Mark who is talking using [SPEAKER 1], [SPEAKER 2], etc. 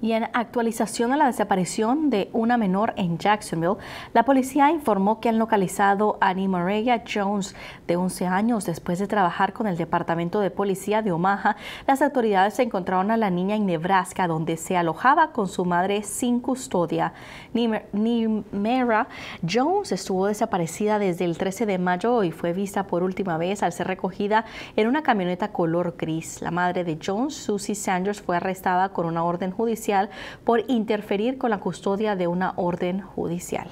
[SPEAKER 1] Y en actualización a la desaparición de una menor en Jacksonville, la policía informó que han localizado a Nimareya Jones, de 11 años. Después de trabajar con el Departamento de Policía de Omaha, las autoridades encontraron a la niña en Nebraska, donde se alojaba con su madre sin custodia. Nimera Jones estuvo desaparecida desde el 13 de mayo y fue vista por última vez al ser recogida en una camioneta color gris. La madre de Jones, Susie Sanders, fue arrestada con una orden judicial por interferir con la custodia de una orden judicial.